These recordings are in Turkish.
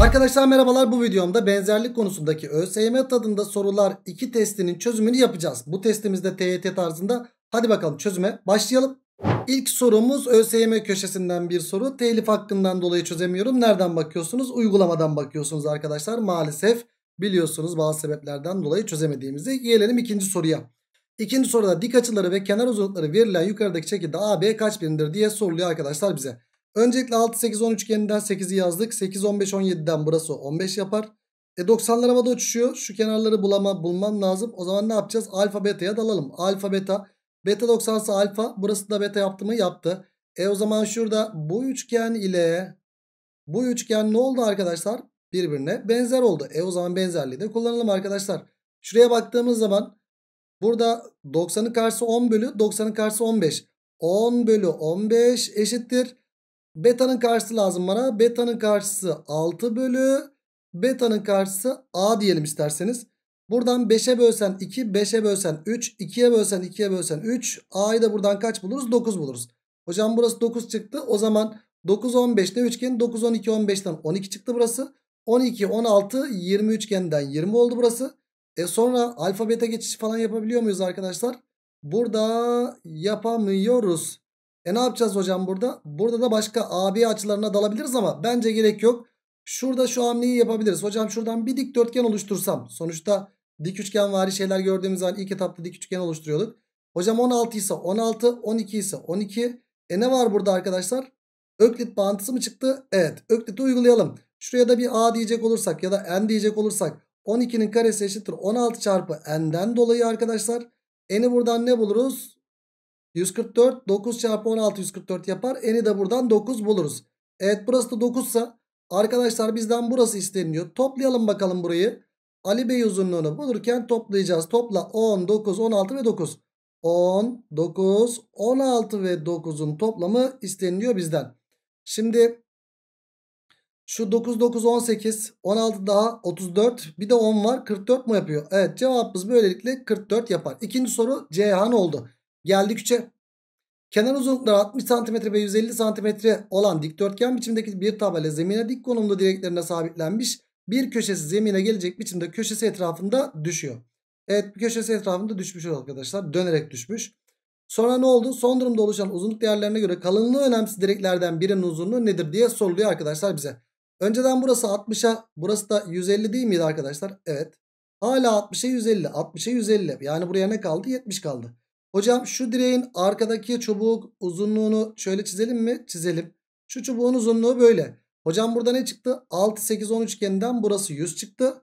Arkadaşlar merhabalar bu videomda benzerlik konusundaki ÖSYM tadında sorular 2 testinin çözümünü yapacağız. Bu testimizde TYT tarzında hadi bakalım çözüme başlayalım. İlk sorumuz ÖSYM köşesinden bir soru. Telif hakkından dolayı çözemiyorum. Nereden bakıyorsunuz? Uygulamadan bakıyorsunuz arkadaşlar. Maalesef biliyorsunuz bazı sebeplerden dolayı çözemediğimizi. Gelelim ikinci soruya. İkinci soruda dik açıları ve kenar uzunlukları verilen yukarıdaki şekilde AB kaç birindir diye soruluyor arkadaşlar bize. Öncelikle 6 8 10 üçgeninden 8'i yazdık. 8 15 17'den burası 15 yapar. E 90'lar havada uçuşuyor. Şu kenarları bulama, bulmam lazım. O zaman ne yapacağız? Alfa beta'ya dalalım. Alfa beta. Beta 90 alfa. Burası da beta yaptı mı? Yaptı. E o zaman şurada bu üçgen ile bu üçgen ne oldu arkadaşlar? Birbirine benzer oldu. E o zaman benzerliği de kullanalım arkadaşlar. Şuraya baktığımız zaman burada 90'ın karşısı 10 bölü 90'ın karşısı 15. 10 bölü 15 eşittir. Beta'nın karşısı lazım bana. Beta'nın karşısı 6 bölü. Beta'nın karşısı A diyelim isterseniz. Buradan 5'e bölsen 2, 5'e bölsen 3, 2'ye bölsen 2'ye bölsen 3. A'yı da buradan kaç buluruz? 9 buluruz. Hocam burası 9 çıktı. O zaman 9, 15 ne üçgen? 9, 12, 15'ten 12 çıktı burası. 12, 16, 20 üçgenden 20 oldu burası. E sonra alfabete geçiş falan yapabiliyor muyuz arkadaşlar? Burada yapamıyoruz. E ne yapacağız hocam burada? Burada da başka AB açılarına dalabiliriz ama bence gerek yok. Şurada şu hamleyi yapabiliriz. Hocam şuradan bir dikdörtgen oluştursam. Sonuçta dik üçgen üçgenvari şeyler gördüğümüz zaman ilk etapta dik üçgen oluşturuyorduk. Hocam 16 ise 16, 12 ise 12. E ne var burada arkadaşlar? Öklit bağıntısı mı çıktı? Evet. Öklit'i uygulayalım. Şuraya da bir A diyecek olursak ya da N diyecek olursak 12'nin karesi eşittir 16 çarpı N'den dolayı arkadaşlar. N'i buradan ne buluruz? 144 9 çarpı 16 144 yapar. N'i de buradan 9 buluruz. Evet burası da 9 ise arkadaşlar bizden burası isteniyor. Toplayalım bakalım burayı. Ali Bey uzunluğunu bulurken toplayacağız. Topla 10, 9, 16 ve 9. 10, 9, 16 ve 9'un toplamı isteniliyor bizden. Şimdi şu 9, 9, 18, 16 daha 34 bir de 10 var 44 mu yapıyor? Evet cevabımız böylelikle 44 yapar. İkinci soru Ceyhan oldu. Geldik 3'e. Kenar uzunlukları 60 cm ve 150 cm olan dikdörtgen biçimdeki bir tabela zemine dik konumda direklerine sabitlenmiş. Bir köşesi zemine gelecek biçimde köşesi etrafında düşüyor. Evet bir köşesi etrafında düşmüş arkadaşlar. Dönerek düşmüş. Sonra ne oldu? Son durumda oluşan uzunluk değerlerine göre kalınlığı önemsiz direklerden birinin uzunluğu nedir diye soruluyor arkadaşlar bize. Önceden burası 60'a burası da 150 değil miydi arkadaşlar? Evet. Hala 60'a 150 60'a 150 yani buraya ne kaldı? 70 kaldı. Hocam şu direğin arkadaki çubuğun uzunluğunu şöyle çizelim mi? Çizelim. Şu çubuğun uzunluğu böyle. Hocam burada ne çıktı? 6, 8, 10 üçgeninden burası 100 çıktı.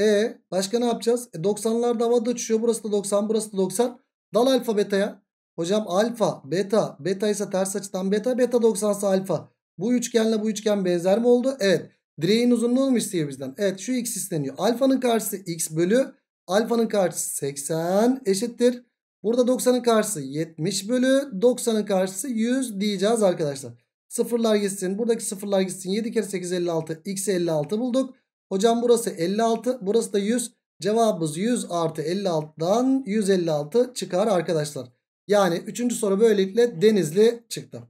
E başka ne yapacağız? E, 90'lar da havada Burası da 90, burası da 90. Dal alfa beta'ya. Hocam alfa, beta, beta ise ters açıdan beta, beta 90 ise alfa. Bu üçgenle bu üçgen benzer mi oldu? Evet. Direğin uzunluğunu mu istiyor bizden? Evet şu x isteniyor. Alfanın karşısı x bölü. Alfanın karşısı 80 eşittir. Burada 90'ın karşısı 70 bölü 90'ın karşısı 100 diyeceğiz arkadaşlar. Sıfırlar gitsin. Buradaki sıfırlar gitsin. 7 kere 8 56. X 56 bulduk. Hocam burası 56. Burası da 100. Cevabımız 100 artı 56'dan 156 çıkar arkadaşlar. Yani 3. soru böylelikle denizli çıktı.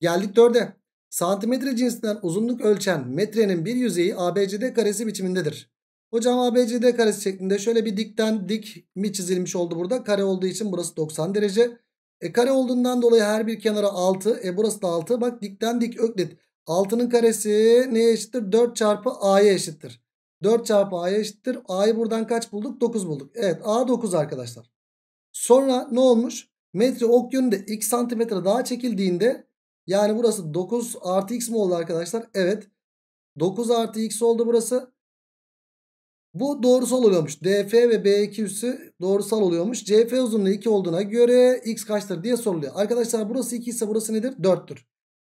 Geldik 4'e. Santimetre cinsinden uzunluk ölçen metrenin bir yüzeyi ABCD karesi biçimindedir. Hocam ABCD karesi şeklinde şöyle bir dikten dik mi çizilmiş oldu burada? Kare olduğu için burası 90 derece. E kare olduğundan dolayı her bir kenara 6. E burası da 6. Bak dikten dik öklit. 6'nın karesi neye eşittir? 4 çarpı A'ya eşittir. 4 çarpı A'ya eşittir. A'yı buradan kaç bulduk? 9 bulduk. Evet A 9 arkadaşlar. Sonra ne olmuş? Metre ok yönünde x santimetre daha çekildiğinde yani burası 9 artı x mi oldu arkadaşlar? Evet. 9 artı x oldu burası. Bu doğrusal oluyormuş. DF ve B2 üssü doğrusal oluyormuş. CF uzunluğu 2 olduğuna göre x kaçtır diye soruluyor. Arkadaşlar burası 2 ise burası nedir? 4'tür.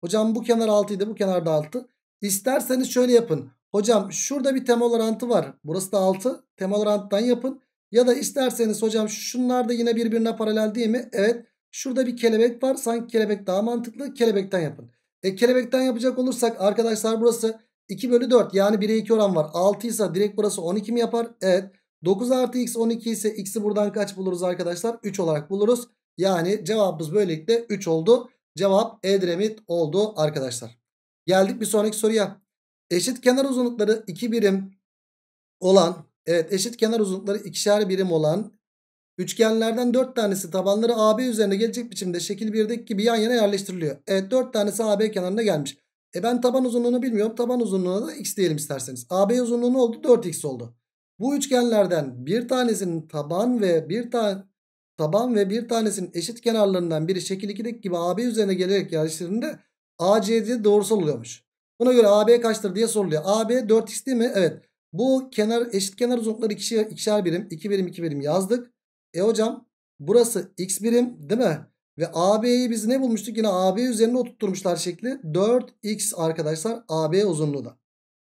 Hocam bu kenar 6 idi bu kenar da 6. İsterseniz şöyle yapın. Hocam şurada bir temel orantı var. Burası da 6. Temel oranttan yapın. Ya da isterseniz hocam şunlar da yine birbirine paralel değil mi? Evet. Şurada bir kelebek var. Sanki kelebek daha mantıklı. Kelebekten yapın. E kelebekten yapacak olursak arkadaşlar burası 2 bölü 4 yani 1'e 2 oran var. 6 ise direkt burası 12 mi yapar? Evet. 9 artı x 12 ise x'i buradan kaç buluruz arkadaşlar? 3 olarak buluruz. Yani cevabımız böylelikle 3 oldu. Cevap Edremit oldu arkadaşlar. Geldik bir sonraki soruya. Eşit kenar uzunlukları 2 birim olan evet eşit kenar uzunlukları ikişer birim olan üçgenlerden 4 tanesi tabanları AB üzerinde gelecek biçimde şekil 1'deki gibi yan yana yerleştiriliyor. Evet 4 tanesi AB kenarına gelmiş. E ben taban uzunluğunu bilmiyorum. Taban uzunluğuna da x diyelim isterseniz. AB uzunluğu ne oldu? 4x oldu. Bu üçgenlerden bir tanesinin taban ve bir tane taban ve bir tanesinin eşit kenarlarından biri şekil 2'deki gibi AB üzerine gelerek yerleştirildiğinde ACD doğrusal oluyormuş. Buna göre AB kaçtır diye soruluyor. AB 4x değil mi? Evet. Bu kenar eşit kenar uzunlukları ikişer, ikişer birim. 2 birim 2 birim yazdık. E hocam burası x birim değil mi? Ve AB'yi biz ne bulmuştuk? Yine AB üzerine oturtmuşlar şekli. 4x arkadaşlar AB uzunluğunda.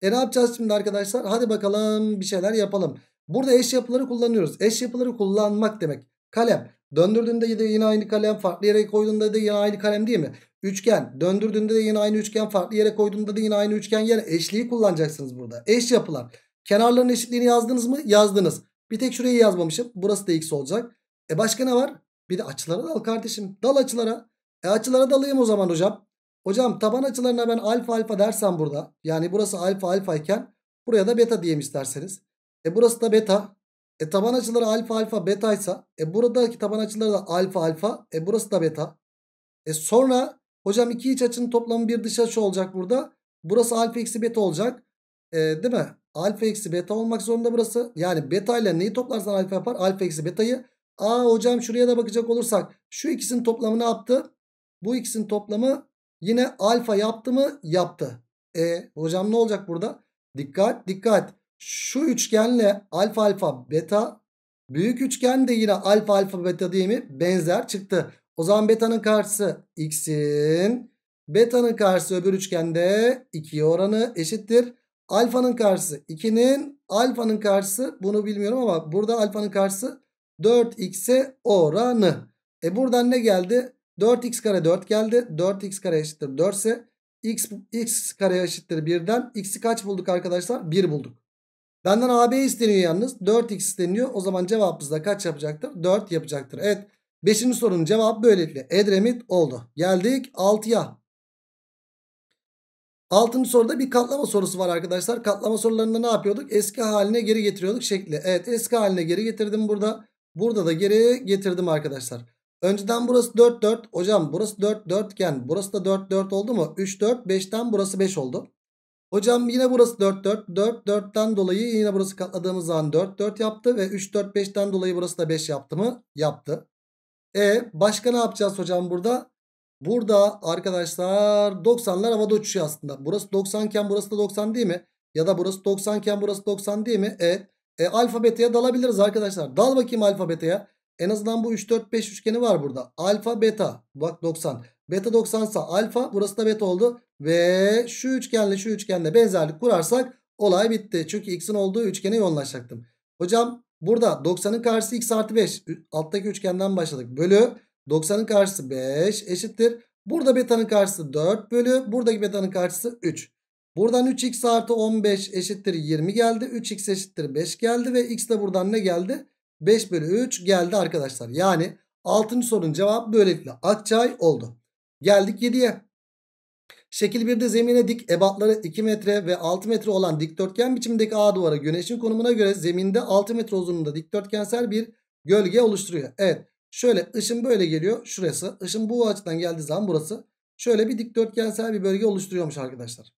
E ne yapacağız şimdi arkadaşlar? Hadi bakalım bir şeyler yapalım. Burada eş yapıları kullanıyoruz. Eş yapıları kullanmak demek. Kalem. Döndürdüğünde de yine aynı kalem. Farklı yere koyduğunda da yine aynı kalem değil mi? Üçgen. Döndürdüğünde de yine aynı üçgen. Farklı yere koyduğunda da yine aynı üçgen. Yani eşliği kullanacaksınız burada. Eş yapılar. Kenarların eşitliğini yazdınız mı? Yazdınız. Bir tek şurayı yazmamışım. Burası da x olacak. E başka ne var? Bir de açılara dal kardeşim. Dal açılara. E açılara dalayım o zaman hocam. Hocam taban açılarına ben alfa alfa dersem burada. Yani burası alfa alfa iken buraya da beta diyeyim isterseniz. E burası da beta. E taban açıları alfa alfa beta ise e buradaki taban açıları da alfa alfa. E burası da beta. E sonra hocam iki iç açının toplamı bir dış açı olacak burada. Burası alfa eksi beta olacak. E, değil mi? Alfa eksi beta olmak zorunda burası. Yani beta ile neyi toplarsan alfa yapar? Alfa eksi betayı. Aa hocam şuraya da bakacak olursak şu ikisinin toplamı ne yaptı? Bu ikisinin toplamı yine alfa yaptı mı? Yaptı. E hocam ne olacak burada? Dikkat dikkat. Şu üçgenle alfa alfa beta büyük üçgen de yine alfa alfa beta değil mi? Benzer çıktı. O zaman beta'nın karşısı x'in beta'nın karşısı öbür üçgende 2'ye oranı eşittir. Alfanın karşısı 2'nin alfanın karşısı bunu bilmiyorum ama burada alfanın karşısı 4x'e oranı. E buradan ne geldi? 4x kare 4 geldi. 4x kare eşittir 4 ise x, x kare eşittir 1'den. X'i kaç bulduk arkadaşlar? 1 bulduk. Benden AB isteniyor yalnız. 4x isteniyor. O zaman cevabımız da kaç yapacaktır? 4 yapacaktır. Evet. 5. sorunun cevabı böylelikle Edremit oldu. Geldik 6'ya. 6. soruda bir katlama sorusu var arkadaşlar. Katlama sorularında ne yapıyorduk? Eski haline geri getiriyorduk şekli. Evet eski haline geri getirdim burada. Burada da geri getirdim arkadaşlar. Önceden burası 4 4. Hocam burası 4 4 dörtgen. Burası da 4 4 oldu mu? 3 4 5'ten burası 5 oldu. Hocam yine burası 4 4. 4 4'ten dolayı yine burası katladığımız zaman 4 4 yaptı ve 3 4 5'ten dolayı burası da 5 yaptı mı? Yaptı. E başka ne yapacağız hocam burada? Burada arkadaşlar 90'lar havada uçuşuyor aslında. Burası 90 iken burası da 90 değil mi? Ya da burası 90 iken burası 90 değil mi? Evet. E, alfa beta'ya dalabiliriz arkadaşlar. Dal bakayım alfa beta'ya. En azından bu 3 4 5 üçgeni var burada. Alfa beta bak 90. Beta 90 ise alfa burası da beta oldu. Ve şu üçgenle şu üçgenle benzerlik kurarsak olay bitti. Çünkü x'in olduğu üçgene yoğunlaşacaktım. Hocam burada 90'ın karşısı x artı 5. Alttaki üçgenden başladık. Bölü 90'ın karşısı 5 eşittir. Burada beta'nın karşısı 4 bölü. Buradaki beta'nın karşısı 3. Buradan 3x artı 15 eşittir 20 geldi. 3x eşittir 5 geldi ve x de buradan ne geldi? 5 bölü 3 geldi arkadaşlar. Yani 6. sorunun cevabı böylelikle Akçay oldu. Geldik 7'ye. Şekil 1'de zemine dik ebatları 2 metre ve 6 metre olan dikdörtgen biçimindeki A duvara güneşin konumuna göre zeminde 6 metre uzunluğunda dikdörtgensel bir gölge oluşturuyor. Evet şöyle ışın böyle geliyor şurası. Işın bu açıdan geldiği zaman burası. Şöyle bir dikdörtgensel bir bölge oluşturuyormuş arkadaşlar.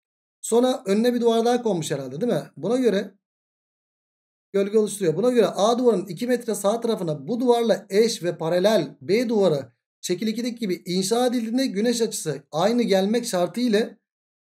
Sonra önüne bir duvar daha konmuş herhalde değil mi? Buna göre gölge oluşturuyor. Buna göre A duvarının 2 metre sağ tarafına bu duvarla eş ve paralel B duvarı şekil 2'deki gibi inşa edildiğinde güneş açısı aynı gelmek şartı ile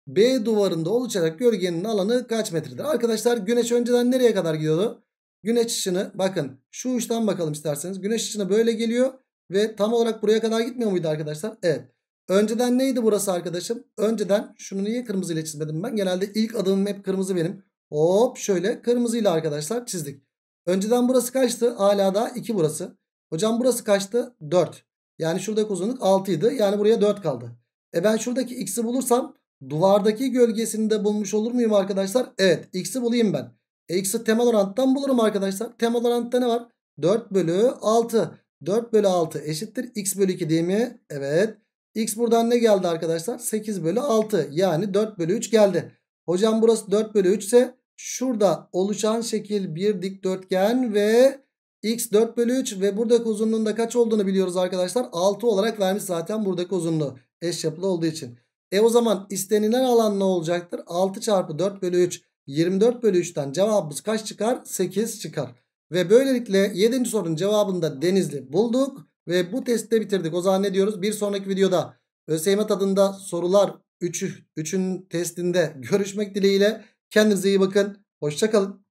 B duvarında oluşacak gölgenin alanı kaç metredir? Arkadaşlar güneş önceden nereye kadar gidiyordu? Güneş ışını bakın şu uçtan bakalım isterseniz. Güneş ışını böyle geliyor ve tam olarak buraya kadar gitmiyor muydu arkadaşlar? Evet. Önceden neydi burası arkadaşım? Önceden şunu niye kırmızıyla çizmedim ben? Genelde ilk adımım hep kırmızı benim. Hop şöyle kırmızıyla arkadaşlar çizdik. Önceden burası kaçtı? Hala da 2 burası. Hocam burası kaçtı? 4. Yani şuradaki uzunluk 6 idi. Yani buraya 4 kaldı. E ben şuradaki x'i bulursam duvardaki gölgesini de bulmuş olur muyum arkadaşlar? Evet x'i bulayım ben. E x'i temel oranttan bulurum arkadaşlar. Temel orantta ne var? 4 bölü 6. 4 bölü 6 eşittir. x bölü 2 değil mi? Evet. X buradan ne geldi arkadaşlar? 8 bölü 6 yani 4 bölü 3 geldi. Hocam burası 4 bölü 3 ise şurada oluşan şekil bir dikdörtgen ve x 4 bölü 3 ve buradaki uzunluğun da kaç olduğunu biliyoruz arkadaşlar. 6 olarak vermiş zaten buradaki uzunluğu eş yapılı olduğu için. E o zaman istenilen alan ne olacaktır? 6 çarpı 4 bölü 3 24 bölü 3'ten cevabımız kaç çıkar? 8 çıkar. Ve böylelikle 7. sorunun cevabını da Denizli bulduk. Ve bu testte bitirdik. O zaman ne diyoruz? Bir sonraki videoda ÖSYM tadında sorular 3'ün testinde görüşmek dileğiyle. Kendinize iyi bakın. Hoşçakalın.